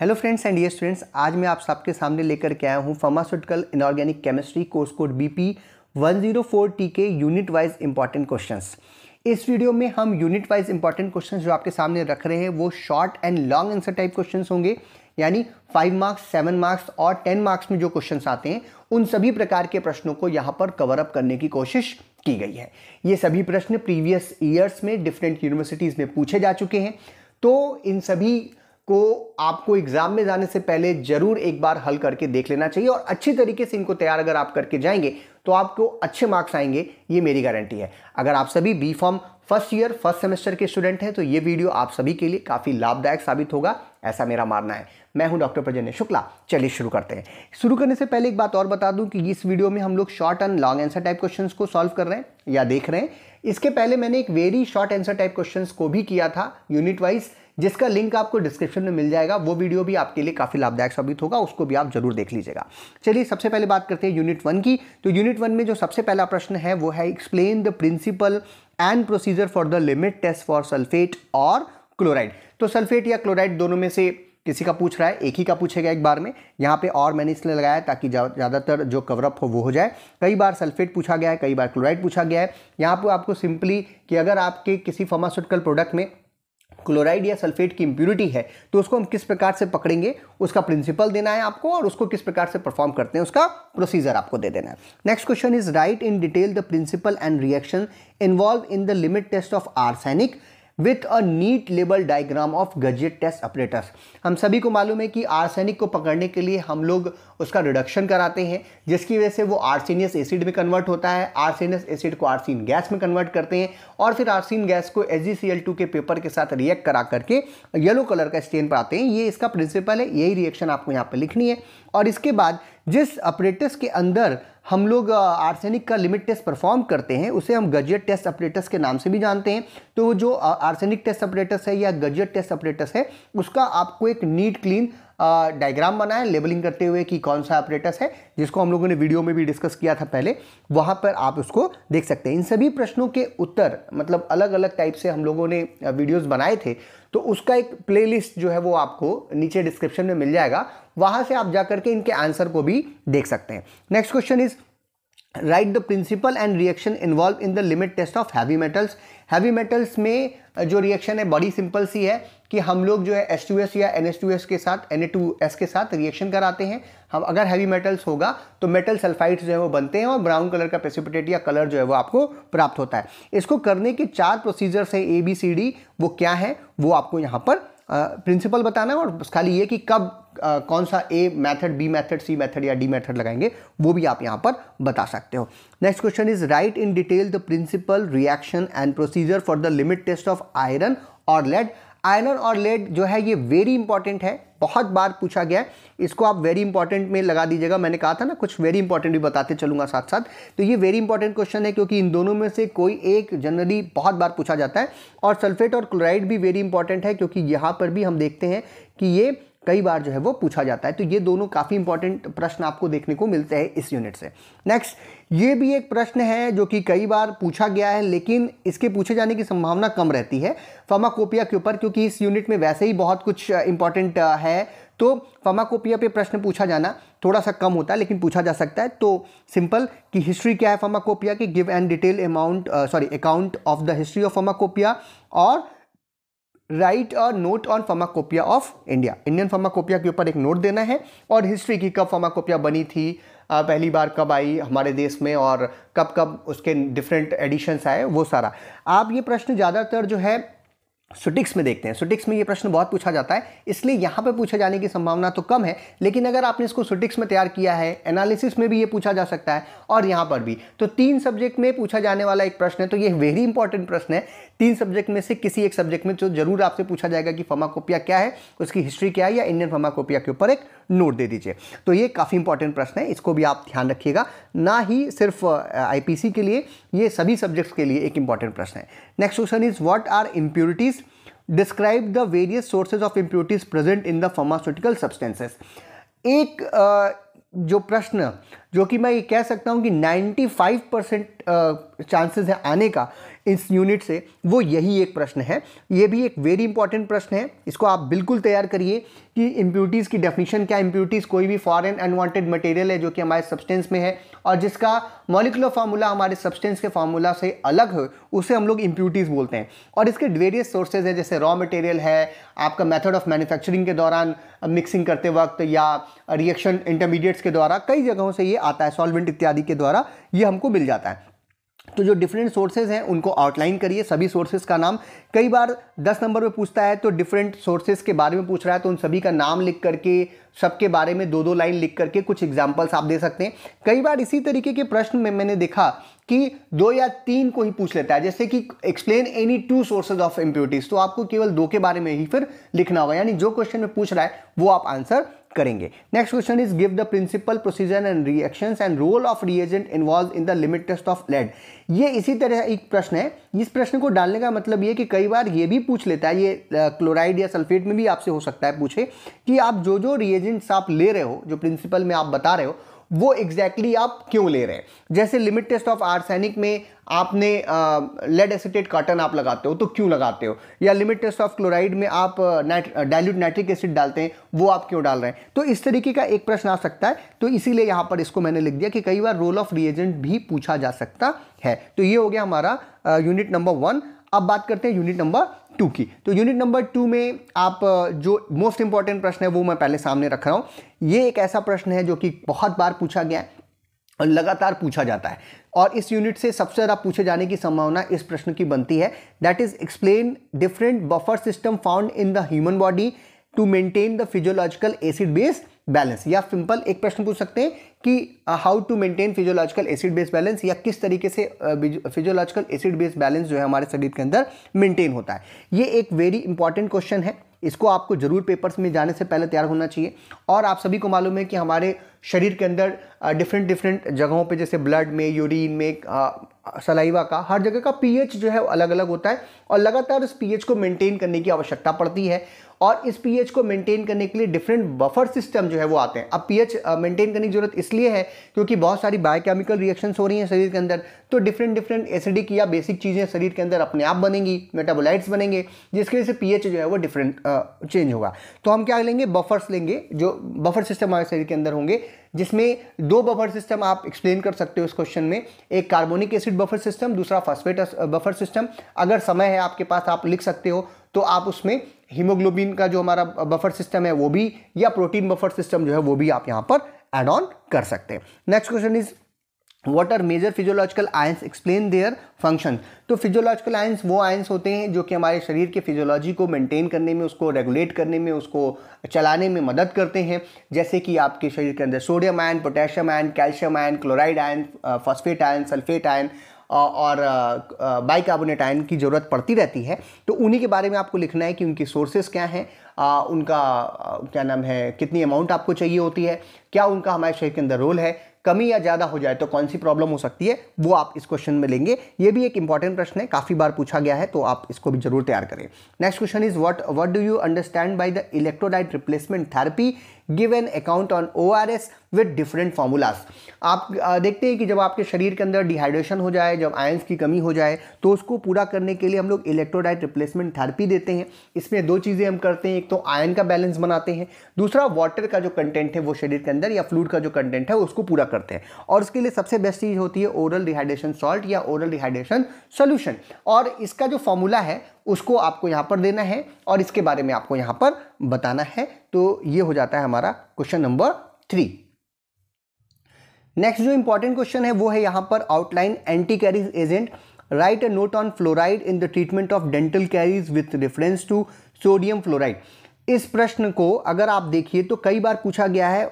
hello friends and ये students आज मैं आप सबके सामने लेकर के आया हूँ pharmaceutical inorganic chemistry course code BP 104 T के यूनिट वाइज इंपॉर्टेंट क्वेश्चंस इस वीडियो में हम यूनिट वाइज इंपॉर्टेंट क्वेश्चंस जो आपके सामने रख रहे हैं वो short and long answer type question होंगे यानी फाइव मार्क्स सेवन मार्क्स और टेन मार्क्स में जो क्वेश्चन आते हैं उन सभी प्रकार के प्रश्नों को यहाँ पर कवर अप करने की कोशिश की गई है ये सभी प्रश्न प्रीवियस ईयर्स में डिफरेंट यूनिवर्सिटीज़ में पूछे जा चुके हैं तो इन सभी को आपको एग्जाम में जाने से पहले जरूर एक बार हल करके देख लेना चाहिए और अच्छी तरीके से इनको तैयार अगर आप करके जाएंगे तो आपको अच्छे मार्क्स आएंगे ये मेरी गारंटी है अगर आप सभी B pharm first year first semester के स्टूडेंट हैं तो ये वीडियो आप सभी के लिए काफ़ी लाभदायक साबित होगा ऐसा मेरा मानना है मैं हूं डॉक्टर प्रजन्य शुक्ला चलिए शुरू करते हैं शुरू करने से पहले एक बात और बता दूं कि इस वीडियो में हम लोग short and long answer type questions को सॉल्व कर रहे हैं या देख रहे हैं इसके पहले मैंने एक very short answer type question को भी किया था यूनिट वाइज जिसका लिंक आपको डिस्क्रिप्शन में मिल जाएगा वो वीडियो भी आपके लिए काफ़ी लाभदायक साबित होगा उसको भी आप जरूर देख लीजिएगा चलिए सबसे पहले बात करते हैं यूनिट वन की तो यूनिट यूनिट वन में जो सबसे पहला प्रश्न है वो है explain the principle and procedure for the limit test for sulphate और क्लोराइड तो सल्फेट या क्लोराइड दोनों में से किसी का पूछ रहा है एक ही का पूछेगा एक बार में यहाँ पे और मैंने इसलिए लगाया ताकि ज़्यादातर जो कवरअप हो वो हो जाए कई बार सल्फेट पूछा गया है कई बार क्लोराइड पूछा गया है यहाँ पर आपको सिंपली कि अगर आपके किसी फार्मास्यूटिकल प्रोडक्ट में क्लोराइड या सल्फेट की इम्प्यूरिटी है तो उसको हम किस प्रकार से पकड़ेंगे उसका प्रिंसिपल देना है आपको और उसको किस प्रकार से परफॉर्म करते हैं उसका प्रोसीजर आपको दे देना है next question is write in detail the principle and reaction involve in the limit test of arsenic with a neat label diagram of Gutzeit test apparatus हम सभी को मालूम है कि आर्सेनिक को पकड़ने के लिए हम लोग उसका रिडक्शन कराते हैं जिसकी वजह से वो आर्सेनियस एसिड में कन्वर्ट होता है आर्सेनियस एसिड को आर्सिन गैस में कन्वर्ट करते हैं और फिर आर्सिन गैस को एच के पेपर के साथ रिएक्ट करा करके येलो कलर का स्टेन पर आते हैं ये इसका प्रिंसिपल है यही रिएक्शन आपको यहाँ पर लिखनी है और इसके बाद जिस अपरेटस के अंदर हम लोग आर्सेनिक का लिमिट टेस्ट परफॉर्म करते हैं उसे हम गजेट टेस्ट अपरेटस के नाम से भी जानते हैं तो जो आर्सेनिक टेस्ट अपरेटस है या गजेट टेस्ट अपरेटस है उसका आपको एक नीट क्लीन डायग्राम बनाएं लेबलिंग करते हुए कि कौन सा ऑपरेटस है जिसको हम लोगों ने वीडियो में भी डिस्कस किया था पहले वहाँ पर आप उसको देख सकते हैं इन सभी प्रश्नों के उत्तर मतलब अलग अलग टाइप से हम लोगों ने वीडियोस बनाए थे तो उसका एक प्लेलिस्ट जो है वो आपको नीचे डिस्क्रिप्शन में मिल जाएगा वहाँ से आप जा करके इनके आंसर को भी देख सकते हैं next question is write the principle and reaction involve in the limit test of heavy metals heavy metals में जो रिएक्शन है बड़ी सिंपल सी है कि हम लोग जो है एस या एन के साथ एन के साथ रिएक्शन कराते हैं अब अगर हैवी मेटल्स होगा तो मेटल सल्फाइड्स जो है वो बनते हैं और ब्राउन कलर का प्रेसिपिटेट या कलर जो है वो आपको प्राप्त होता है इसको करने के चार प्रोसीजर्स हैं ए बी सी डी वो क्या है वो आपको यहाँ पर प्रिंसिपल बताना है और खाली ये कि कब आ, कौन सा A method B method C method या डी मेथड लगाएंगे वो भी आप यहाँ पर बता सकते हो next question is write in detail the principle reaction and procedure for the limit test of iron और लेड आयरन और लेड जो है ये वेरी इंपॉर्टेंट है बहुत बार पूछा गया है इसको आप वेरी इंपॉर्टेंट में लगा दीजिएगा मैंने कहा था ना कुछ वेरी इंपॉर्टेंट भी बताते चलूंगा साथ साथ तो ये वेरी इंपॉर्टेंट क्वेश्चन है क्योंकि इन दोनों में से कोई एक जनरली बहुत बार पूछा जाता है और सल्फेट और क्लोराइड भी वेरी इंपॉर्टेंट है क्योंकि यहाँ पर भी हम देखते हैं कि ये कई बार जो है वो पूछा जाता है तो ये दोनों काफ़ी इंपॉर्टेंट प्रश्न आपको देखने को मिलते हैं इस यूनिट से नेक्स्ट ये भी एक प्रश्न है जो कि कई बार पूछा गया है लेकिन इसके पूछे जाने की संभावना कम रहती है फार्माकोपिया के ऊपर क्योंकि इस यूनिट में वैसे ही बहुत कुछ इंपॉर्टेंट uh, uh, है तो फार्माकोपिया पे प्रश्न पूछा जाना थोड़ा सा कम होता है लेकिन पूछा जा सकता है तो सिंपल कि हिस्ट्री क्या है फार्माकोपिया की give and detail amount sorry account of the history of pharmacopoeia और write a note on pharmacopoeia of India Indian pharmacopoeia के ऊपर एक नोट देना है और हिस्ट्री की कब फार्माकोपिया बनी थी पहली बार कब आई हमारे देश में और कब कब उसके डिफरेंट एडिशंस आए वो सारा आप ये प्रश्न ज़्यादातर जो है सुटिक्स में देखते हैं सुटिक्स में ये प्रश्न बहुत पूछा जाता है इसलिए यहाँ पे पूछे जाने की संभावना तो कम है लेकिन अगर आपने इसको सुटिक्स में तैयार किया है एनालिसिस में भी ये पूछा जा सकता है और यहाँ पर भी तो तीन सब्जेक्ट में पूछा जाने वाला एक प्रश्न है तो ये वेरी इंपॉर्टेंट प्रश्न है तीन सब्जेक्ट में से किसी एक सब्जेक्ट में जो जरूर आपसे पूछा जाएगा कि फार्माकोपिया क्या है उसकी हिस्ट्री क्या है या इंडियन फार्माकोपिया के ऊपर एक नोट दे दीजिए तो ये काफ़ी इंपॉर्टेंट प्रश्न है इसको भी आप ध्यान रखिएगा ना ही सिर्फ आईपीसी के लिए ये सभी सब्जेक्ट्स के लिए एक इंपॉर्टेंट प्रश्न है next question is what are impurities describe the various sources of impurities present in the pharmaceutical substances एक जो प्रश्न जो कि मैं ये कह सकता हूँ कि 95 परसेंट चांसेज है आने का इस यूनिट से वो यही एक प्रश्न है ये भी एक वेरी इंपॉर्टेंट प्रश्न है इसको आप बिल्कुल तैयार करिए कि इम्प्यूटीज़ की डेफिनेशन क्या इम्प्यूटीज़ कोई भी फॉरेन अनवांटेड मटेरियल है जो कि हमारे सब्सटेंस में है और जिसका मॉलिकुलर फार्मूला हमारे सब्सटेंस के फार्मूला से अलग हो उसे हम लोग इम्प्यूटीज़ बोलते हैं और इसके वेरियस सोर्सेज हैं जैसे रॉ मटेरियल है आपका मेथड ऑफ मैन्युफैक्चरिंग के दौरान मिक्सिंग करते वक्त या रिएक्शन इंटरमीडिएट्स के द्वारा कई जगहों से ये आता है सॉल्वेंट इत्यादि के द्वारा ये हमको मिल जाता है तो जो डिफरेंट सोर्सेज हैं उनको आउटलाइन करिए सभी सोर्सेज का नाम कई बार दस नंबर में पूछता है तो डिफरेंट सोर्सेज के बारे में पूछ रहा है तो उन सभी का नाम लिख करके सबके बारे में दो दो लाइन लिख करके कुछ एग्जाम्पल्स आप दे सकते हैं कई बार इसी तरीके के प्रश्न में मैंने देखा कि दो या तीन को ही पूछ लेता है जैसे कि explain any two sources of impurities तो आपको केवल दो के बारे में ही फिर लिखना होगा यानी जो क्वेश्चन में पूछ रहा है वो आप आंसर करेंगे next question is give the principle procedure and reaction and role of reagent involve in the limit test of lead ये इसी तरह एक प्रश्न है इस प्रश्न को डालने का मतलब ये कि कई बार ये भी पूछ लेता है ये क्लोराइड या सल्फेट में भी आपसे हो सकता है पूछे कि आप जो जो रिएजेंट्स आप ले रहे हो जो प्रिंसिपल में आप बता रहे हो वो एग्जैक्टली exactly आप क्यों ले रहे हैं जैसे लिमिट टेस्ट ऑफ आर्सैनिक में आपने लेड एसिटेट कार्टन आप लगाते हो तो क्यों लगाते हो या लिमिट टेस्ट ऑफ क्लोराइड में आप नाइट डाइल्यूट नाइट्रिक एसिड डालते हैं वो आप क्यों डाल रहे हैं तो इस तरीके का एक प्रश्न आ सकता है तो इसीलिए यहाँ पर इसको मैंने लिख दिया कि कई बार रोल ऑफ रिएजेंट भी पूछा जा सकता है तो ये हो गया हमारा यूनिट नंबर वन अब बात करते हैं यूनिट नंबर टू की तो यूनिट नंबर टू में आप जो मोस्ट इंपॉर्टेंट प्रश्न है वो मैं पहले सामने रख रहा हूँ ये एक ऐसा प्रश्न है जो कि बहुत बार पूछा गया है और लगातार पूछा जाता है और इस यूनिट से सबसे ज़्यादा पूछे जाने की संभावना इस प्रश्न की बनती है that is explain different buffer system found in the human body to maintain the physiological acid base balance या सिंपल एक प्रश्न पूछ सकते हैं कि how to maintain physiological acid base balance या किस तरीके से फिजियोलॉजिकल एसिड बेस बैलेंस जो है हमारे शरीर के अंदर मेंटेन होता है ये एक वेरी इंपॉर्टेंट क्वेश्चन है इसको आपको ज़रूर पेपर्स में जाने से पहले तैयार होना चाहिए और आप सभी को मालूम है कि हमारे शरीर के अंदर डिफरेंट uh, डिफरेंट जगहों पे जैसे ब्लड में यूरिन में सलाइवा uh, का हर जगह का पीएच जो है अलग अलग होता है और लगातार इस पीएच को मेंटेन करने की आवश्यकता पड़ती है और इस पीएच को मेंटेन करने के लिए डिफरेंट बफर सिस्टम जो है वो आते हैं अब पीएच मेंटेन करने की जरूरत इसलिए है क्योंकि बहुत सारी बायोकेमिकल रिएक्शंस हो रही हैं शरीर के अंदर तो डिफरेंट डिफरेंट एसिडिक या बेसिक चीज़ें शरीर के अंदर अपने आप बनेंगी मेटाबोलाइट्स बनेंगे जिसके वजह से पीएच जो है वो डिफरेंट चेंज होगा तो हम क्या लेंगे बफर्स लेंगे जो बफर सिस्टम हमारे शरीर के अंदर होंगे जिसमें दो बफर सिस्टम आप एक्सप्लेन कर सकते हो इस क्वेश्चन में एक कार्बोनिक एसिड बफर सिस्टम दूसरा फॉस्फेट बफर सिस्टम अगर समय है आपके पास आप लिख सकते हो तो आप उसमें हीमोग्लोबिन का जो हमारा बफर सिस्टम है वो भी या प्रोटीन बफर सिस्टम जो है वो भी आप यहाँ पर एड ऑन कर सकते हैं next question is what are major physiological ions explain their function तो फिजियोलॉजिकल आयंस वो आयंस होते हैं जो कि हमारे शरीर के फिजियोलॉजी को मेंटेन करने में उसको रेगुलेट करने में उसको चलाने में मदद करते हैं जैसे कि आपके शरीर के अंदर sodium ion potassium ion calcium ion chloride ion phosphate ion sulphate ion और बाइकार्बोनेट आयन की ज़रूरत पड़ती रहती है तो उन्हीं के बारे में आपको लिखना है कि उनकी सोर्सेज क्या हैं उनका क्या नाम है कितनी अमाउंट आपको चाहिए होती है क्या उनका हमारे शरीर के अंदर रोल है कमी या ज़्यादा हो जाए तो कौन सी प्रॉब्लम हो सकती है वो आप इस क्वेश्चन में लेंगे ये भी एक इंपॉर्टेंट प्रश्न है काफ़ी बार पूछा गया है तो आप इसको भी जरूर तैयार करें next question is what what do you understand by the electrolyte replacement therapy give an account on O R S with different formulas आप देखते हैं कि जब आपके शरीर के अंदर डिहाइड्रेशन हो जाए जब आयंस की कमी हो जाए तो उसको पूरा करने के लिए हम लोग इलेक्ट्रोडाइट रिप्लेसमेंट थेरेपी देते हैं इसमें दो चीज़ें हम करते हैं एक तो आयन का बैलेंस बनाते हैं दूसरा वाटर का जो कंटेंट है वो शरीर के अंदर या फ्लूड का जो कंटेंट है उसको पूरा करते हैं और उसके लिए सबसे बेस्ट चीज़ होती है ओरल डिहाइड्रेशन सॉल्ट या ओरल डिहाइड्रेशन सोल्यूशन और इसका जो फॉर्मूला है उसको आपको यहाँ पर देना है और इसके बारे में आपको यहाँ पर बताना है तो ये हो जाता है हमारा क्वेश्चन नंबर थ्री नेक्स्ट जो इंपॉर्टेंट क्वेश्चन है वो है यहाँ पर outline anti caries agent write a note on fluoride in the treatment of dental caries with reference to sodium fluoride इस प्रश्न को अगर आप देखिए तो कई बार पूछा गया है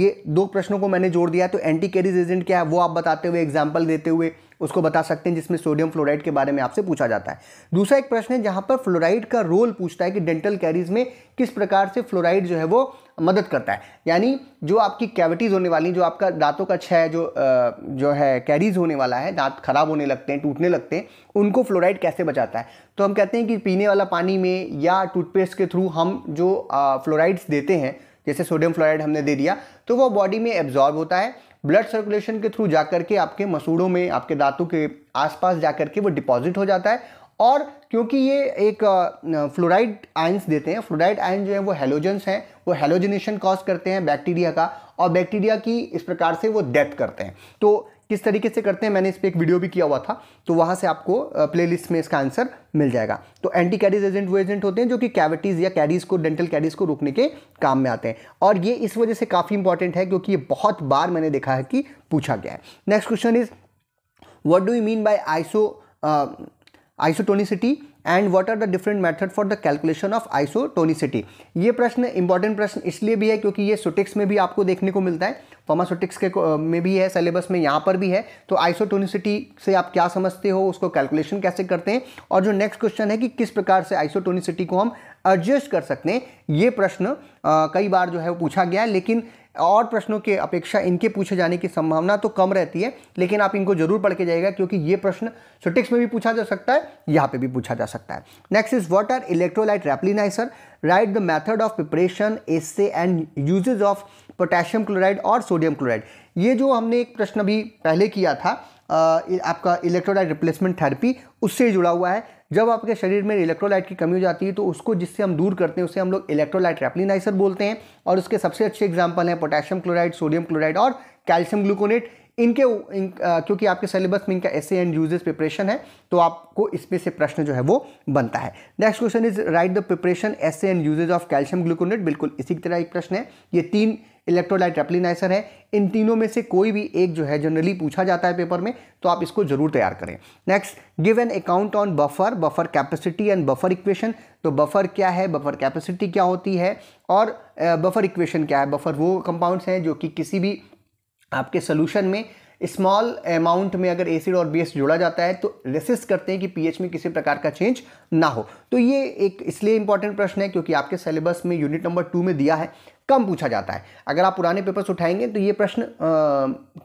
ये दो प्रश्नों को मैंने जोड़ दिया तो एंटी कैरीज एजेंट क्या है वो आप बताते हुए एग्जाम्पल देते हुए उसको बता सकते हैं जिसमें सोडियम फ्लोराइड के बारे में आपसे पूछा जाता है दूसरा एक प्रश्न है जहाँ पर फ्लोराइड का रोल पूछता है कि डेंटल कैरीज में किस प्रकार से फ्लोराइड जो है वो मदद करता है यानी जो आपकी कैविटीज़ होने वाली जो आपका दांतों का छह जो जो है कैरीज होने वाला है दांत खराब होने लगते हैं टूटने लगते हैं उनको फ्लोराइड कैसे बचाता है तो हम कहते हैं कि पीने वाला पानी में या टूथपेस्ट के थ्रू हम जो फ्लोराइड्स देते हैं जैसे सोडियम फ्लोराइड हमने दे दिया तो वो बॉडी में एब्जॉर्ब होता है ब्लड सर्कुलेशन के थ्रू जाकर के आपके मसूड़ों में आपके दांतों के आसपास जाकर के वो डिपॉजिट हो जाता है और क्योंकि ये एक फ्लोराइड आयंस देते हैं फ्लोराइड आयन जो है वो हेलोजेंस हैं वो हेलोजनेशन कॉज करते हैं बैक्टीरिया का और बैक्टीरिया की इस प्रकार से वो डेथ करते हैं तो किस तरीके से करते हैं मैंने इस पर एक वीडियो भी किया हुआ था तो वहाँ से आपको प्लेलिस्ट में इसका आंसर मिल जाएगा तो एंटी कैरीज एजेंट वो एजेंट होते हैं जो कि कैविटीज़ या कैरीज को डेंटल कैरीज को रोकने के काम में आते हैं और ये इस वजह से काफ़ी इंपॉर्टेंट है क्योंकि ये बहुत बार मैंने देखा है कि पूछा गया है next question is what do you mean by iso isotonicity and what are the different method for the calculation of isotonicity ये प्रश्न इंपॉर्टेंट प्रश्न इसलिए भी है क्योंकि ये सुटिक्स में भी आपको देखने को मिलता है फार्मास्यूटिक्स के में भी है सिलेबस में यहाँ पर भी है तो आइसोटोनिसिटी से आप क्या समझते हो उसको कैलकुलेशन कैसे करते हैं और जो नेक्स्ट क्वेश्चन है कि किस प्रकार से आइसोटोनिसिटी को हम एडजस्ट कर सकते हैं ये प्रश्न कई बार जो है वो पूछा गया है लेकिन और प्रश्नों के अपेक्षा इनके पूछे जाने की संभावना तो कम रहती है लेकिन आप इनको जरूर पढ़ के जाएगा क्योंकि ये प्रश्न सुटिक्स में भी पूछा जा सकता है यहाँ पे भी पूछा जा सकता है next is what are electrolyte replenisher write the method of preparation assay and uses of potassium chloride और सोडियम क्लोराइड ये जो हमने एक प्रश्न अभी पहले किया था आपका इलेक्ट्रोलाइट रिप्लेसमेंट थेरेपी उससे जुड़ा हुआ है जब आपके शरीर में इलेक्ट्रोलाइट की कमी हो जाती है तो उसको जिससे हम दूर करते हैं उसे हम लोग इलेक्ट्रोलाइट रेप्लिनाइसर बोलते हैं और उसके सबसे अच्छे एग्जाम्पल हैं पोटेशियम क्लोराइड सोडियम क्लोराइड और कैल्शियम ग्लूकोनेट इनके इन, आ, क्योंकि आपके सिलेबस में इनका एस एंड यूजेस प्रिपरेशन है तो आपको इसमें से प्रश्न जो है वो बनता है next question is write the preparation assay and uses of calcium gluconate बिल्कुल इसी तरह एक प्रश्न है ये तीन इलेक्ट्रोलाइट रेप्लीनाइसर है इन तीनों में से कोई भी एक जो है जनरली पूछा जाता है पेपर में तो आप इसको जरूर तैयार करें next give an account on buffer buffer capacity and buffer equation तो बफर क्या है बफर कैपेसिटी क्या होती है और बफर इक्वेशन क्या है बफर वो कंपाउंड्स हैं जो कि किसी भी आपके सोल्यूशन में स्मॉल अमाउंट में अगर एसिड और बेस जोड़ा जाता है तो रेसिस करते हैं कि पीएच में किसी प्रकार का चेंज ना हो तो ये एक इसलिए इंपॉर्टेंट प्रश्न है क्योंकि आपके सिलेबस में यूनिट नंबर टू में दिया है कम पूछा जाता है अगर आप पुराने पेपर्स उठाएंगे तो ये प्रश्न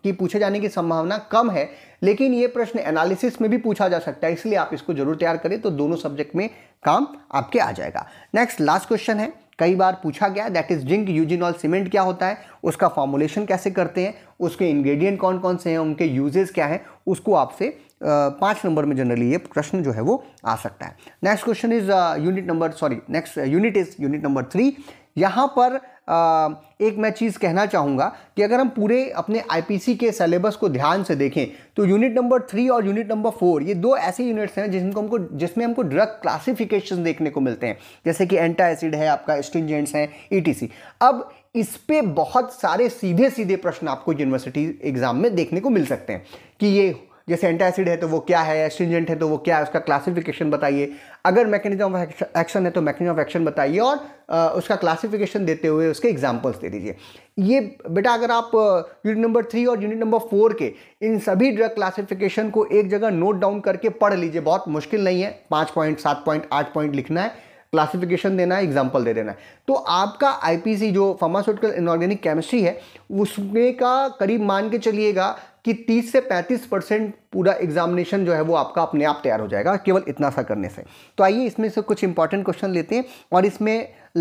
की पूछे जाने की संभावना कम है लेकिन ये प्रश्न एनालिसिस में भी पूछा जा सकता है इसलिए आप इसको जरूर तैयार करें तो दोनों सब्जेक्ट में काम आपके आ जाएगा नेक्स्ट लास्ट क्वेश्चन है कई बार पूछा गया that is zinc eugenol cement क्या होता है उसका फॉर्मुलेशन कैसे करते हैं उसके इंग्रेडिएंट कौन कौन से हैं उनके यूजेस क्या हैं उसको आपसे पाँच नंबर में जनरली ये प्रश्न जो है वो आ सकता है next question is unit number sorry next unit is unit number three यहाँ पर एक मैं चीज़ कहना चाहूँगा कि अगर हम पूरे अपने आईपीसी के सिलेबस को ध्यान से देखें तो यूनिट नंबर थ्री और यूनिट नंबर फोर ये दो ऐसे यूनिट्स हैं जिनको हमको जिसमें हमको ड्रग क्लासिफिकेशन देखने को मिलते हैं जैसे कि एंटा एसिड है आपका स्टूडेंट्स हैं ई अब इस पे बहुत सारे सीधे सीधे प्रश्न आपको यूनिवर्सिटी एग्ज़ाम में देखने को मिल सकते हैं कि ये जैसे एंटासिड है तो वो क्या है एस्टिंजेंट है तो वो क्या है उसका क्लासिफिकेशन बताइए अगर मैकेनिज्म ऑफ एक्शन है तो मैकेनिज्म ऑफ एक्शन बताइए और आ, उसका क्लासिफिकेशन देते हुए उसके एग्जाम्पल्स दे दीजिए ये बेटा अगर आप यूनिट नंबर थ्री और यूनिट नंबर फोर के इन सभी ड्रग क्लासिफिकेशन को एक जगह नोट डाउन करके पढ़ लीजिए बहुत मुश्किल नहीं है पाँच पॉइंट सात पॉइंट आठ पॉइंट लिखना है क्लासिफिकेशन देना है एग्जाम्पल दे देना है तो आपका आईपीसी जो फार्मास्यूटिकल इनऑर्गेनिक केमिस्ट्री है उसमें का करीब मान के चलिएगा कि 30 से 35 परसेंट पूरा एग्जामिनेशन जो है वो आपका अपने आप तैयार हो जाएगा केवल इतना सा करने से तो आइए इसमें से कुछ इंपॉर्टेंट क्वेश्चन लेते हैं और इसमें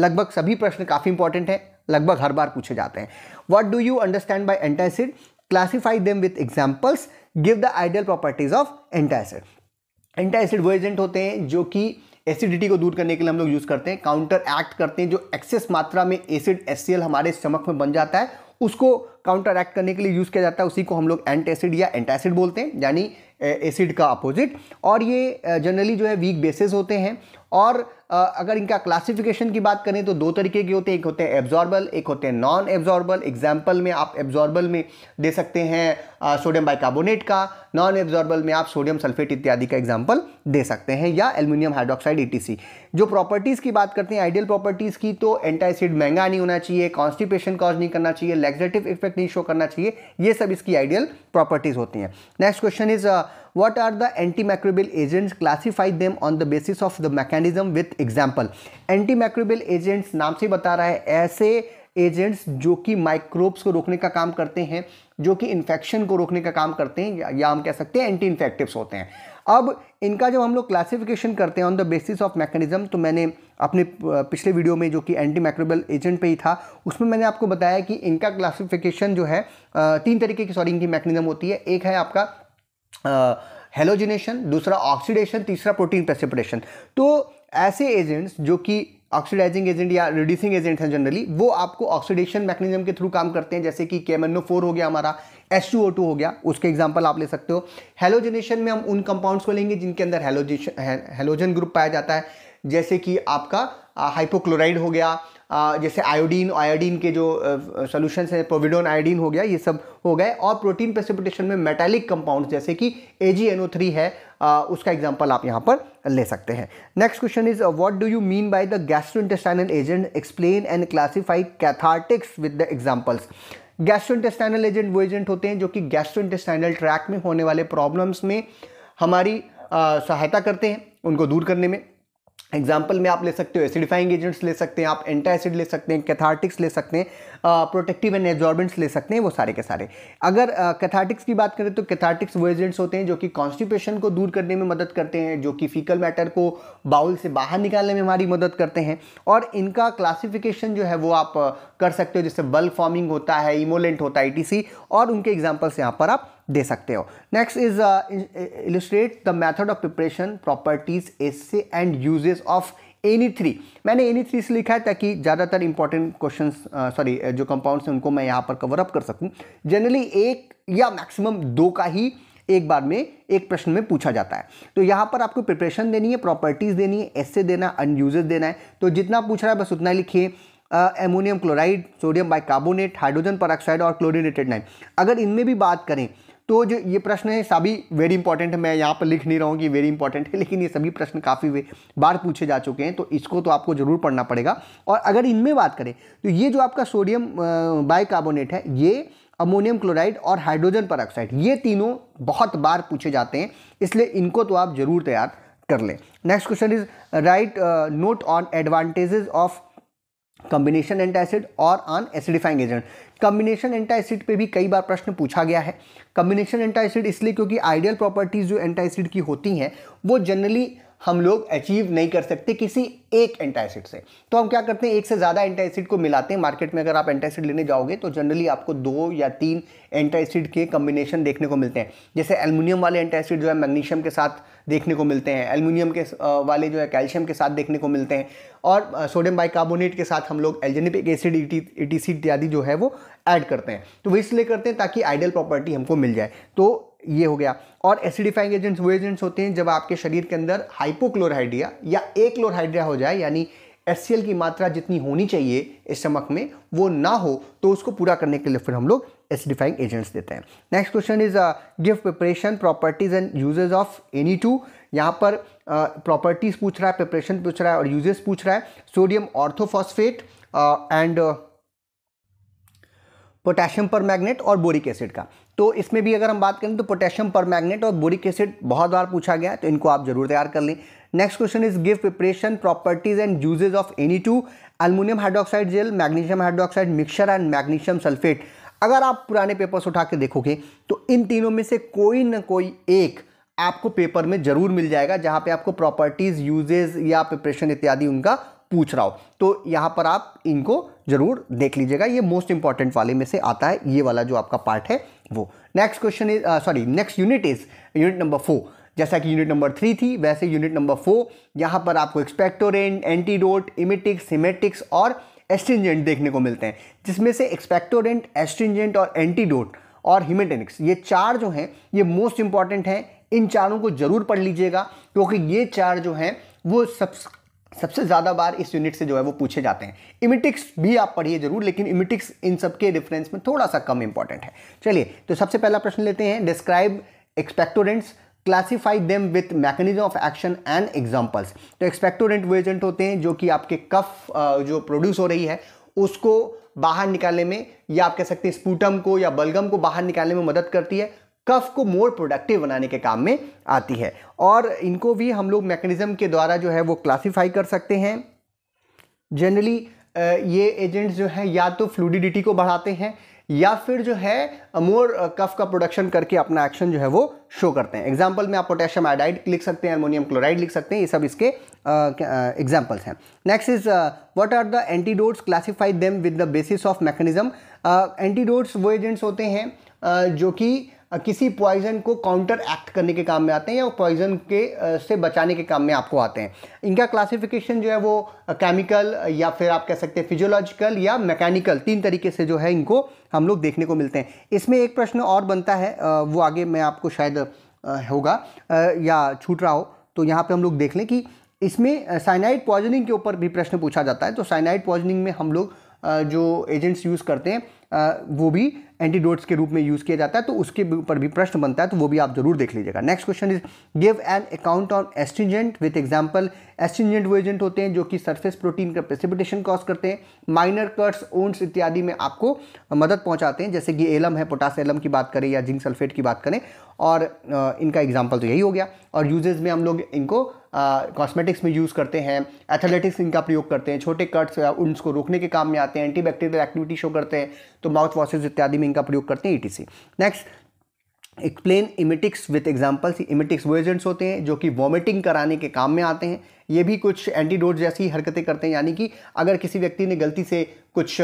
लगभग सभी प्रश्न काफ़ी इंपॉर्टेंट हैं लगभग हर बार पूछे जाते हैं what do you understand by antacid classify them with examples give the ideal properties of antacid antacid वो एजेंट होते हैं जो कि एसिडिटी को दूर करने के लिए हम लोग यूज़ करते हैं काउंटर एक्ट करते हैं जो एक्सेस मात्रा में एसिड एस हमारे स्टमक में बन जाता है उसको काउंटर एक्ट करने के लिए यूज़ किया जाता है उसी को हम लोग एंट एसिड या एंटासिड बोलते हैं यानी एसिड का अपोजिट और ये जनरली जो है वीक बेसिस होते हैं और अगर इनका क्लासिफिकेशन की बात करें तो दो तरीके के होते हैं एक होते हैं एब्जॉर्बल एक होते हैं नॉन एब्जॉर्बल एग्जाम्पल में आप एब्जॉर्बल में दे सकते हैं सोडियम बाइकार्बोनेट का नॉन एब्जॉर्बल में आप सोडियम सल्फेट इत्यादि का एग्जाम्पल दे सकते हैं या एल्यूमिनियम हाइड्रोक्साइड ई जो प्रॉपर्टीज़ की बात करते हैं आइडियल प्रॉपर्टीज़ की तो एंटाइसिड महंगा नहीं होना चाहिए कॉन्स्टिपेशन कॉज नहीं करना चाहिए लेग्जेटिव इफेक्ट नहीं शो करना चाहिए ये सब इसकी आइडियल प्रॉपर्टीज़ होती हैं next question is what are the antimicrobial agents classify them on the basis of the mechanism with example antimicrobial agents नाम से बता रहा है ऐसे एजेंट्स जो कि माइक्रोब्स को रोकने का काम करते हैं जो कि इन्फेक्शन को रोकने का काम करते हैं या, या हम कह सकते हैं एंटी इन्फेक्टिव्स होते हैं अब इनका जब हम लोग क्लासिफिकेशन करते हैं on the basis of mechanism तो मैंने अपने पिछले वीडियो में जो कि एंटी माइक्रोबल एजेंट पे ही था उसमें मैंने आपको बताया कि इनका क्लासिफिकेशन जो है तीन तरीके की सॉरी इनकी मैकेनिज्म होती है एक है आपका हेलोजिनेशन दूसरा ऑक्सीडेशन तीसरा प्रोटीन प्रेसिपिटेशन तो ऐसे एजेंट्स जो कि ऑक्सीडाइजिंग एजेंट या रिड्यूसिंग एजेंट हैं जनरली वो आपको ऑक्सीडेशन मैकेनिज्म के थ्रू काम करते हैं जैसे कि केमनो फोर हो गया हमारा एस टू ओ टू हो गया उसके एग्जाम्पल आप ले सकते हो हेलोजिनेशन में हम उन कंपाउंड्स को लेंगे जिनके अंदर हेलोजेशन हेलोजन ग्रुप पाया जाता है जैसे कि आपका हाइपोक्लोराइड हो गया जैसे आयोडीन आयोडीन के जो सोल्यूशंस हैं प्रोविडोन आयोडीन हो गया ये सब हो गए और प्रोटीन प्रेसिपिटेशन में मेटेलिक कंपाउंड जैसे कि ए है आ, उसका एग्जाम्पल आप यहाँ पर ले सकते हैं next question is what do you mean by the gastrointestinal agent explain and classify cathartics with the examples gastrointestinal agent वो एजेंट होते हैं जो कि गैस्ट्रो इंटेस्टाइनल ट्रैक में होने वाले प्रॉब्लम्स में हमारी आ, सहायता करते हैं उनको दूर करने में एग्जाम्पल में आप ले सकते हो एसिडिफाइंग एजेंट्स ले सकते हैं आप एंटा एसिड ले सकते हैं कैथार्टिक्स ले सकते हैं प्रोटेक्टिव एंड एब्जॉर्बेंट्स ले सकते हैं वो सारे के सारे अगर कैथार्टिक्स की बात करें तो कैथार्टिक्स वो एजेंट्स होते हैं जो कि कॉन्स्टिपेशन को दूर करने में मदद करते हैं जो कि फीकल मैटर को बाउल से बाहर निकालने में हमारी मदद करते हैं और इनका क्लासिफिकेशन जो है वो आप कर सकते हो जैसे बल्क फॉर्मिंग होता है इमोलेंट होता है ई और उनके एग्जाम्पल्स यहाँ पर आप दे सकते हो next is illustrate the method of preparation properties assay and uses of any three मैंने एनी थ्री से लिखा है ताकि ज़्यादातर इंपॉर्टेंट क्वेश्चन सॉरी जो कंपाउंड्स हैं उनको मैं यहाँ पर कवर अप कर सकूँ जनरली एक या मैक्सिमम दो का ही एक बार में एक प्रश्न में पूछा जाता है तो यहाँ पर आपको प्रिपरेशन देनी है प्रॉपर्टीज़ देनी है से देना है अनयूजेस देना है तो जितना पूछ रहा है बस उतना लिखिए ammonium chloride sodium bicarbonate hydrogen पर और क्लोरिनेटेड नाइन अगर इनमें भी बात करें तो जो ये प्रश्न है सभी वेरी इंपॉर्टेंट है मैं यहाँ पर लिख नहीं रहा हूँ कि वेरी इंपॉर्टेंट है लेकिन ये सभी प्रश्न काफ़ी बार पूछे जा चुके हैं तो इसको तो आपको जरूर पढ़ना पड़ेगा और अगर इनमें बात करें तो ये जो आपका सोडियम बाइकार्बोनेट है ये अमोनियम क्लोराइड और हाइड्रोजन पर ये तीनों बहुत बार पूछे जाते हैं इसलिए इनको तो आप जरूर तैयार कर लें next question is write note on advantages of combination antacid और on acidifying agent combination antacid पे भी कई बार प्रश्न पूछा गया है कम्बिनेशन एंटाइसिड इसलिए क्योंकि आइडियल प्रॉपर्टीज़ जो एंटाइसिड की होती हैं वो जनरली हम लोग अचीव नहीं कर सकते किसी एक एंटाइसिड से तो हम क्या करते हैं एक से ज़्यादा एंटाइसिड को मिलाते हैं मार्केट में अगर आप एंटाइसिड लेने जाओगे तो जनरली आपको दो या तीन एंटाइसिड के कम्बिनेशन देखने को मिलते हैं जैसे एलमिनियम वाले एंटाइसिड जो है मैग्नीशियम के साथ देखने को मिलते हैं एलमिनियम के वाले जो है कैल्शियम के साथ देखने को मिलते हैं और सोडियम बाइकार्बोनेट के साथ हम लोग एल्जेनिपिक एसिड ई टी इत्यादि जो है वो ऐड करते हैं तो वो इसलिए करते हैं ताकि आइडियल प्रॉपर्टी हमको मिल जाए तो ये हो गया और एसिडिफाइंग एजेंट्स वो एजेंट्स होते हैं जब आपके शरीर के अंदर हाइपोक्लोराइड्रिया या एक क्लोराइड्रिया हो जाए यानी एस की मात्रा जितनी होनी चाहिए इस चमक में वो ना हो तो उसको पूरा करने के लिए फिर हम लोग एसिडिफाइंग एजेंट्स देते हैं next question is give preparation properties and uses of any two यहाँ पर प्रॉपर्टीज uh, पूछ रहा है प्रिपरेशन पूछ रहा है और यूजेस पूछ रहा है sodium orthophosphate and uh, uh potassium permanganate और बोरिक एसिड का तो इसमें भी अगर हम बात करें तो पोटेशियम पर मैग्नेट और बोरिक एसिड बहुत बार पूछा गया तो इनको आप जरूर तैयार कर लें next question is give preparation properties and uses of any two aluminium hydroxide gel magnesium hydroxide mixture and magnesium sulphate अगर आप पुराने पेपर्स उठा के देखोगे तो इन तीनों में से कोई ना कोई एक आपको पेपर में जरूर मिल जाएगा जहाँ पे आपको प्रॉपर्टीज़ यूजेज या प्रिपरेशन इत्यादि उनका पूछ रहा हो तो यहाँ पर आप इनको ज़रूर देख लीजिएगा ये मोस्ट इंपॉर्टेंट वाले में से आता है ये वाला जो आपका पार्ट है वो next question is sorry next unit is unit number four जैसा कि यूनिट नंबर थ्री थी वैसे यूनिट नंबर फोर यहाँ पर आपको एक्सपेक्टोरेंट एंटीडोट इमेटिक्स हिमेटिक्स और एस्ट्रिंजेंट देखने को मिलते हैं जिसमें से एक्सपेक्टोरेंट एस्ट्रिंजेंट और एंटीडोट और हिमेटेनिक्स ये चार जो हैं ये मोस्ट इंपॉर्टेंट हैं इन चारों को जरूर पढ़ लीजिएगा क्योंकि ये चार जो हैं वो सब सबसे ज़्यादा बार इस यूनिट से जो है वो पूछे जाते हैं इमिटिक्स भी आप पढ़िए जरूर लेकिन इमिटिक्स इन सब के रेफरेंस में थोड़ा सा कम इंपॉर्टेंट है चलिए तो सबसे पहला प्रश्न लेते हैं describe expectorants classify them with mechanism of action and examples तो एक्सपेक्टोरेंट वो एजेंट होते हैं जो कि आपके कफ जो प्रोड्यूस हो रही है उसको बाहर निकालने में या आप कह सकते हैं स्पूटम को या बलगम को बाहर निकालने में मदद करती है कफ को मोर प्रोडक्टिव बनाने के काम में आती है और इनको भी हम लोग मैकेनिज़्म के द्वारा जो है वो क्लासीफाई कर सकते हैं जनरली ये एजेंट्स जो हैं या तो फ्लूडिडिटी को बढ़ाते हैं या फिर जो है मोर कफ का प्रोडक्शन करके अपना एक्शन जो है वो शो करते हैं एग्जाम्पल में आप पोटेशियम आयोडाइड लिख सकते हैं एलमोनियम क्लोराइड लिख सकते हैं ये सब इसके एग्जाम्पल्स हैं next is what are the antidotes classified them with the basis of mechanism antidotes वो एजेंट्स होते हैं uh, जो कि किसी पॉइज़न को काउंटर एक्ट करने के काम में आते हैं या पॉइज़न के से बचाने के काम में आपको आते हैं इनका क्लासिफिकेशन जो है वो केमिकल या फिर आप कह सकते हैं फिजियोलॉजिकल या मैकेनिकल तीन तरीके से जो है इनको हम लोग देखने को मिलते हैं इसमें एक प्रश्न और बनता है वो आगे मैं आपको शायद होगा या छूट रहा हो तो यहाँ पर हम लोग देख लें कि इसमें साइनाइड पॉइजनिंग के ऊपर भी प्रश्न पूछा जाता है तो साइनाइड पॉइजनिंग में हम लोग जो एजेंट्स यूज़ करते हैं वो भी एंटीडोट्स के रूप में यूज़ किया जाता है तो उसके ऊपर भी प्रश्न बनता है तो वो भी आप जरूर देख लीजिएगा next question is give an account on astringent with example astringent वो एजेंट होते हैं जो कि सरफेस प्रोटीन का प्रेसिपिटेशन कॉज करते हैं माइनर कट्स ओन्स इत्यादि में आपको मदद पहुंचाते हैं जैसे कि एलम है पोटास एलम की बात करें या जिंक सल्फेट की बात करें और इनका एग्जाम्पल तो यही हो गया और यूजेज में हम लोग इनको कॉस्मेटिक्स में यूज़ करते हैं एथलेटिक्स इनका प्रयोग करते हैं छोटे कट्स उनको रोकने के काम में आते हैं एंटीबैक्टीरियल एक्टिविटी शो करते हैं तो माउथ वॉशेज इत्यादि में इनका प्रयोग करते हैं ई next explain emetics with examples emetics वो एजेंट्स होते हैं जो कि वॉमिटिंग कराने के काम में आते हैं ये भी कुछ एंटीडोट जैसी हरकतें करते हैं यानी कि अगर किसी व्यक्ति ने गलती से कुछ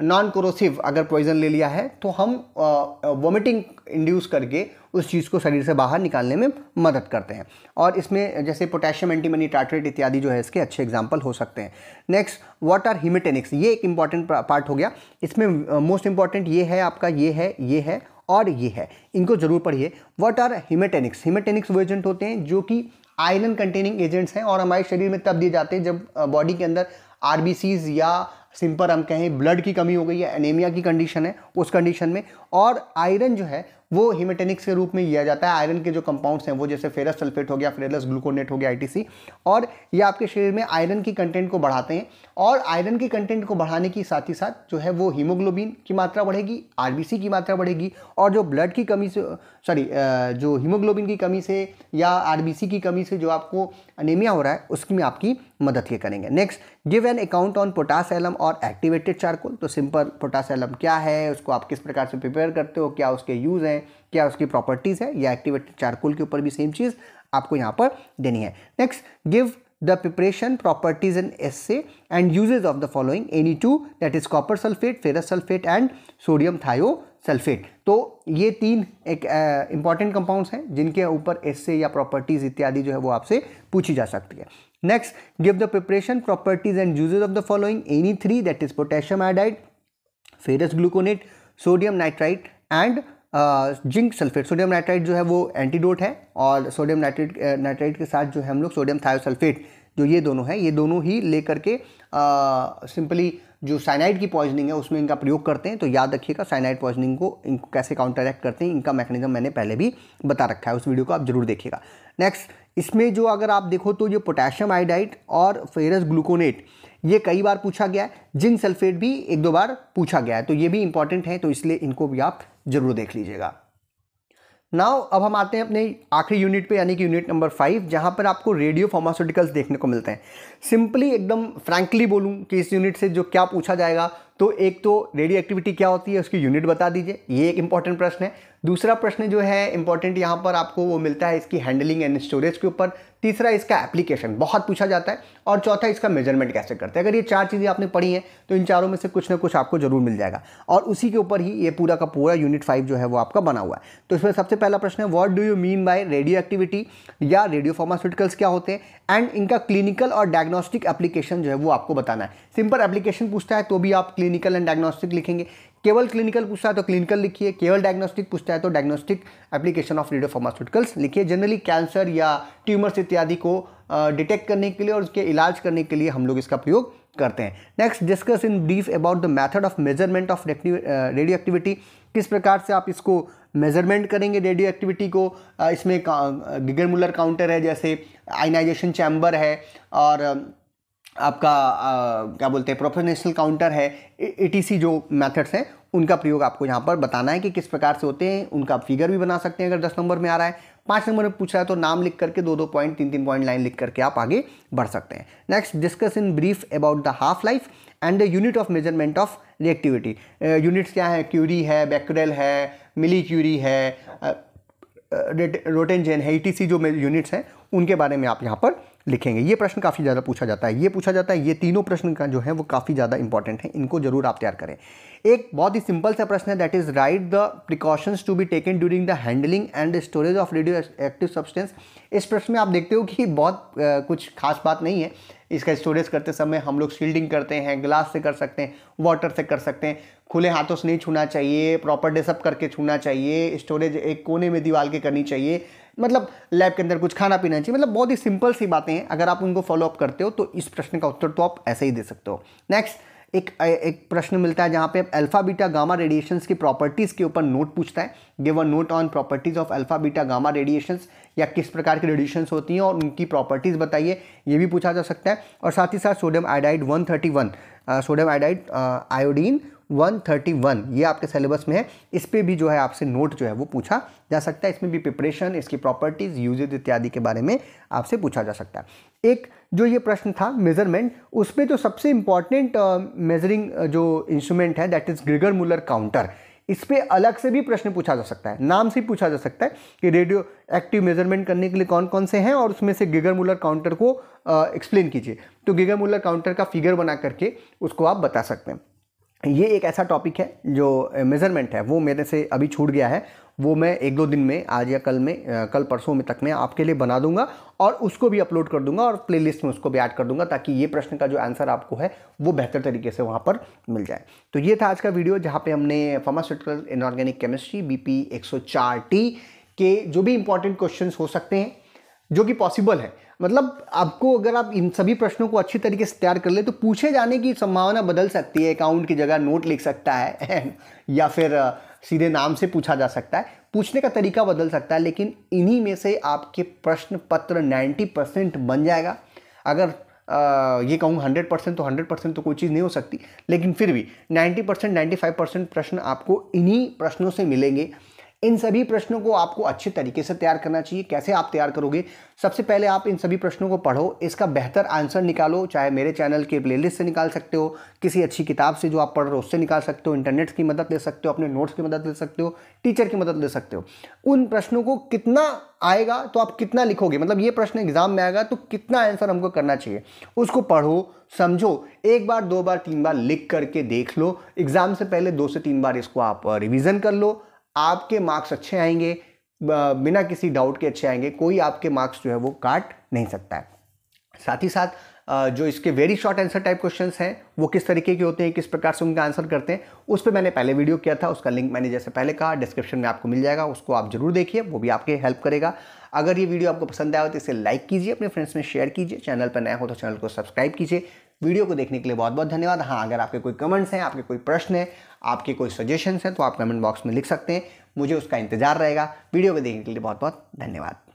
नॉन क्रोसिव अगर पॉइजन ले लिया है तो हम वॉमिटिंग इंड्यूस करके उस चीज़ को शरीर से बाहर निकालने में मदद करते हैं और इसमें जैसे पोटेशियम एंटीमनी टार्ट्रेट इत्यादि जो है इसके अच्छे एग्जाम्पल हो सकते हैं नेक्स्ट वाट आर हिमेटेनिक्स ये एक इंपॉर्टेंट पार्ट हो गया इसमें मोस्ट इंपॉर्टेंट ये है आपका ये है ये है और ये है इनको जरूर पढ़िए व्हाट आर हिमेटेनिक्स हिमेटेनिक्स वो एजेंट होते हैं जो कि आयरन कंटेनिंग एजेंट्स हैं और हमारे शरीर में तब दिए जाते हैं जब बॉडी के अंदर आर या सिंपल हम कहें ब्लड की कमी हो गई है एनेमिया की कंडीशन है उस कंडीशन में और आयरन जो है वो हिमेटेनिक्स के रूप में लिया जाता है आयरन के जो कंपाउंड्स हैं वो जैसे फेरस सल्फेट हो गया फेरस ग्लूकोनेट हो गया आई और ये आपके शरीर में आयरन की कंटेंट को बढ़ाते हैं और आयरन की कंटेंट को बढ़ाने के साथ ही साथ जो है वो हीमोग्लोबिन की मात्रा बढ़ेगी आर की मात्रा बढ़ेगी और जो ब्लड की कमी से सॉरी जो हीमोग्लोबिन की कमी से या आर की कमी से जो आपको अनेमिया हो रहा है उसमें आपकी मदद ये करेंगे next give an account on potash alum और एक्टिवेटेड चारकोल तो सिंपल पोटास एलम क्या है उसको आप किस प्रकार से प्रिपेयर करते हो क्या उसके यूज़ हैं है क्या उसकी प्रॉपर्टीज़ है या एक्टिवेटेड चारकोल के ऊपर भी सेम चीज़ आपको यहाँ पर देनी है next give the preparation properties in S and uses of the following any two that is copper sulphate ferrous sulphate and sodium thiosulphate तो ये तीन एक इंपॉर्टेंट कंपाउंड्स हैं जिनके ऊपर एसे या प्रॉपर्टीज इत्यादि जो है वो आपसे पूछी जा सकती है next give the preparation properties and uses of the following any three that is potassium iodide ferrous gluconate sodium nitrite and zinc sulphate sodium nitrite जो है वो एंटीडोट है और सोडियम नाइट्रेट नाइट्राइट के साथ जो है हम लोग सोडियम थायोसल्फेट जो ये दोनों हैं ये दोनों ही ले करके सिंपली जो साइनाइड की पॉइजनिंग है उसमें इनका प्रयोग करते हैं तो याद रखिएगा साइनाइड पॉइजनिंग को इनको कैसे काउंटरैक्ट करते हैं इनका मैकेनिज्म मैंने पहले भी बता रखा है उस वीडियो को आप जरूर देखिएगा नेक्स्ट इसमें जो अगर आप देखो तो ये पोटेशियम आयोडाइड और फेरस ग्लूकोनेट ये कई बार पूछा गया है जिंक सल्फेट भी एक दो बार पूछा गया है तो ये भी इंपॉर्टेंट है तो इसलिए इनको भी आप ज़रूर देख लीजिएगा नाउ अब हम आते हैं अपने आखिरी यूनिट पे यानी कि यूनिट नंबर फाइव जहाँ पर आपको रेडियो फार्मास्यूटिकल्स देखने को मिलते हैं सिंपली एकदम फ्रैंकली बोलूँ कि इस यूनिट से जो क्या पूछा जाएगा तो एक तो रेडियो एक्टिविटी क्या होती है उसकी यूनिट बता दीजिए ये एक इंपॉर्टेंट प्रश्न है दूसरा प्रश्न जो है इंपॉर्टेंट यहाँ पर आपको वो मिलता है इसकी हैंडलिंग एंड स्टोरेज के ऊपर तीसरा इसका एप्लीकेशन बहुत पूछा जाता है और चौथा इसका मेजरमेंट कैसे करते हैं अगर ये चार चीज़ें आपने पढ़ी हैं तो इन चारों में से कुछ ना कुछ आपको जरूर मिल जाएगा और उसी के ऊपर ही ये पूरा का पूरा यूनिट फाइव जो है वो आपका बना हुआ है तो इसमें सबसे पहला प्रश्न है what do you mean by radioactivity या रेडियो फार्मास्यूटिकल्स क्या होते हैं एंड इनका क्लिनिकल और डायग्नोस्टिक एप्लीकेशन जो है वो आपको बताना है सिंपल एप्लीकेशन पूछता है तो भी आप क्लिनिकल एंड डायग्नोस्टिक लिखेंगे केवल क्लिनिकल पूछता है तो क्लिनिकल लिखिए केवल डायग्नोस्टिक पूछता है तो diagnostic application of radiopharmaceuticals लिखिए जनरली कैंसर या ट्यूमर्स इत्यादि को डिटेक्ट uh, करने के लिए और उसके इलाज करने के लिए हम लोग इसका प्रयोग करते हैं next discuss in brief about the method of measurement of radioactivity किस प्रकार से आप इसको मेजरमेंट करेंगे रेडियो एक्टिविटी को इसमें गिगर मुलर काउंटर है जैसे आइनाइजेशन चैम्बर है और आपका आ, क्या बोलते हैं प्रोफेशनल काउंटर है ईटीसी जो मेथड्स हैं उनका प्रयोग आपको यहाँ पर बताना है कि किस प्रकार से होते हैं उनका फिगर भी बना सकते हैं अगर दस नंबर में आ रहा है पाँच नंबर में पूछ रहा है तो नाम लिख करके दो दो पॉइंट तीन तीन पॉइंट लाइन लिख करके आप आगे बढ़ सकते हैं next discuss in brief about the half life and the unit of measurement of reactivity units क्या है क्यूरी है बैक्यूरल है मिली क्यूरी है रोटेनजेन है ई जो यूनिट्स हैं उनके बारे में आप यहाँ पर लिखेंगे ये प्रश्न काफ़ी ज़्यादा पूछा जाता है ये पूछा जाता है ये तीनों प्रश्न का जो है वो काफ़ी ज़्यादा इंपॉर्टेंट है इनको जरूर आप तैयार करें एक बहुत ही सिंपल सा प्रश्न है that is write the precautions to be taken during the handling and storage of radioactive substance इस प्रश्न में आप देखते हो कि बहुत आ, कुछ खास बात नहीं है इसका स्टोरेज करते समय हम लोग शील्डिंग करते हैं ग्लास से कर सकते हैं वाटर से कर सकते हैं खुले हाथों से नहीं छूना चाहिए प्रॉपर डेसअप करके छूना चाहिए स्टोरेज एक कोने में दीवार के करनी चाहिए मतलब लैब के अंदर कुछ खाना पीना चाहिए मतलब बहुत ही सिंपल सी बातें हैं अगर आप उनको फॉलोअप करते हो तो इस प्रश्न का उत्तर तो आप ऐसे ही दे सकते हो नेक्स्ट एक एक प्रश्न मिलता है जहाँ पे अल्फा बीटा गामा रेडिएशंस की प्रॉपर्टीज़ के ऊपर नोट पूछता है give a note on properties of alpha beta gamma radiations या किस प्रकार की रेडिएशंस होती हैं और उनकी प्रॉपर्टीज़ बताइए ये भी पूछा जा सकता है और साथ ही साथ sodium iodide 131 sodium iodide iodine 131 ये आपके सिलेबस में है इस पर भी जो है आपसे नोट जो है वो पूछा जा सकता है इसमें भी प्रिपरेशन इसकी प्रॉपर्टीज़ यूजेज इत्यादि के बारे में आपसे पूछा जा सकता है एक जो ये प्रश्न था मेजरमेंट उसमें जो सबसे इंपॉर्टेंट मेजरिंग uh, जो इंस्ट्रूमेंट है दैट इज़ ग्रिगर मुलर काउंटर इस पर अलग से भी प्रश्न पूछा जा सकता है नाम से पूछा जा सकता है कि रेडियो एक्टिव मेजरमेंट करने के लिए कौन कौन से हैं और उसमें से गिगर मुलर काउंटर को एक्सप्लेन कीजिए तो गिगर मुलर काउंटर का फिगर बना करके उसको आप बता सकते हैं ये एक ऐसा टॉपिक है जो मेज़रमेंट है वो मेरे से अभी छूट गया है वो मैं एक दो दिन में आज या कल में कल परसों में तक में आपके लिए बना दूंगा और उसको भी अपलोड कर दूंगा और प्लेलिस्ट में उसको भी ऐड कर दूंगा ताकि ये प्रश्न का जो आंसर आपको है वो बेहतर तरीके से वहाँ पर मिल जाए तो ये था आज का वीडियो जहाँ पे हमने pharmaceutical inorganic chemistry B P के जो भी इंपॉर्टेंट क्वेश्चन हो सकते हैं जो कि पॉसिबल है मतलब आपको अगर आप इन सभी प्रश्नों को अच्छी तरीके से तैयार कर ले तो पूछे जाने की संभावना बदल सकती है अकाउंट की जगह नोट लिख सकता है या फिर सीधे नाम से पूछा जा सकता है पूछने का तरीका बदल सकता है लेकिन इन्हीं में से आपके प्रश्न पत्र 90 परसेंट बन जाएगा अगर आ, ये कहूँ हंड्रेड परसेंट तो हंड्रेड परसेंट तो कोई चीज़ नहीं हो सकती लेकिन फिर भी ninety percent ninety five percent प्रश्न आपको इन्हीं प्रश्नों से मिलेंगे इन सभी प्रश्नों को आपको अच्छे तरीके से तैयार करना चाहिए कैसे आप तैयार करोगे सबसे पहले आप इन सभी प्रश्नों को पढ़ो इसका बेहतर आंसर निकालो चाहे मेरे चैनल के प्लेलिस्ट से निकाल सकते हो किसी अच्छी किताब से जो आप पढ़ रहे हो उससे निकाल सकते हो इंटरनेट की मदद ले सकते हो अपने नोट्स की मदद ले सकते हो टीचर की मदद ले सकते हो उन प्रश्नों को कितना आएगा तो आप कितना लिखोगे मतलब ये प्रश्न एग्जाम में आएगा तो कितना आंसर हमको करना चाहिए उसको पढ़ो समझो एक बार दो बार तीन बार लिख करके देख लो एग्ज़ाम से पहले दो से तीन बार इसको आप रिवीजन कर लो आपके मार्क्स अच्छे आएंगे बिना किसी डाउट के अच्छे आएंगे कोई आपके मार्क्स जो है वो काट नहीं सकता है साथ ही साथ जो इसके very short answer type questions हैं वो किस तरीके के होते हैं किस प्रकार से उनका आंसर करते हैं उस पर मैंने पहले वीडियो किया था उसका लिंक मैंने जैसे पहले कहा डिस्क्रिप्शन में आपको मिल जाएगा उसको आप जरूर देखिए वो भी आपके हेल्प करेगा अगर ये वीडियो आपको पसंद आया हो तो इसे लाइक कीजिए अपने फ्रेंड्स में शेयर कीजिए चैनल पर नया हो तो चैनल को सब्सक्राइब कीजिए वीडियो को देखने के लिए बहुत बहुत धन्यवाद हाँ अगर आपके कोई कमेंट्स हैं आपके कोई प्रश्न है आपके कोई सजेशंस हैं तो आप कमेंट बॉक्स में लिख सकते हैं मुझे उसका इंतजार रहेगा वीडियो को देखने के लिए बहुत बहुत धन्यवाद